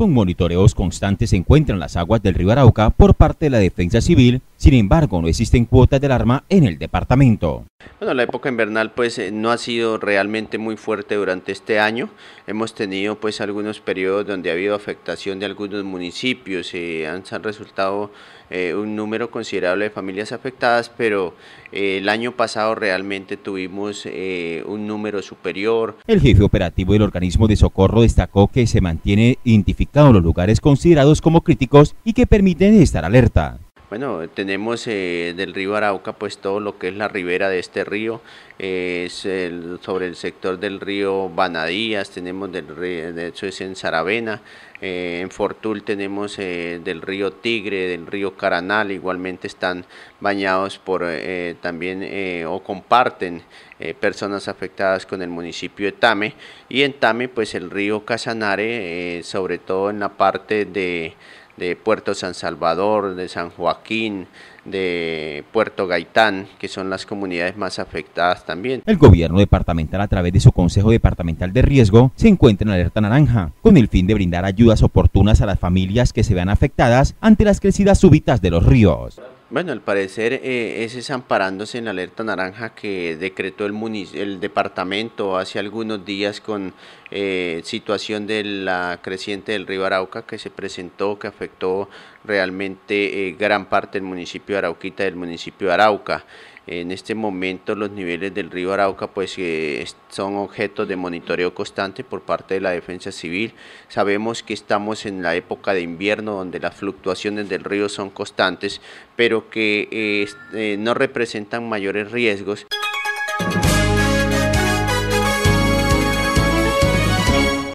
Con monitoreos constantes se encuentran las aguas del río Arauca por parte de la Defensa Civil, sin embargo no existen cuotas del arma en el departamento. Bueno, la época invernal pues eh, no ha sido realmente muy fuerte durante este año. Hemos tenido pues algunos periodos donde ha habido afectación de algunos municipios, y eh, han, resultado eh, un número considerable de familias afectadas, pero el año pasado realmente tuvimos un número superior. El jefe operativo del organismo de socorro destacó que se mantiene identificado los lugares considerados como críticos y que permiten estar alerta. Bueno, tenemos eh, del río Arauca pues todo lo que es la ribera de este río, eh, es el, sobre el sector del río Banadías, tenemos del río, de hecho es en Saravena, eh, en Fortul tenemos del río Tigre, del río Caranal, igualmente están bañados por también o comparten personas afectadas con el municipio de Tame y en Tame pues el río Casanare, sobre todo en la parte de de Puerto San Salvador, de San Joaquín, de Puerto Gaitán, que son las comunidades más afectadas también. El gobierno departamental a través de su Consejo Departamental de Riesgo se encuentra en alerta naranja, con el fin de brindar ayudas oportunas a las familias que se vean afectadas ante las crecidas súbitas de los ríos. Bueno, al parecer eh, es amparándose en la alerta naranja que decretó el, el departamento hace algunos días con eh, situación de la creciente del río Arauca que se presentó, que afectó realmente eh, gran parte del municipio de Arauquita del municipio de Arauca. En este momento los niveles del río Arauca pues eh, son objeto de monitoreo constante por parte de la defensa civil. Sabemos que estamos en la época de invierno donde las fluctuaciones del río son constantes, pero que eh, eh, no representan mayores riesgos.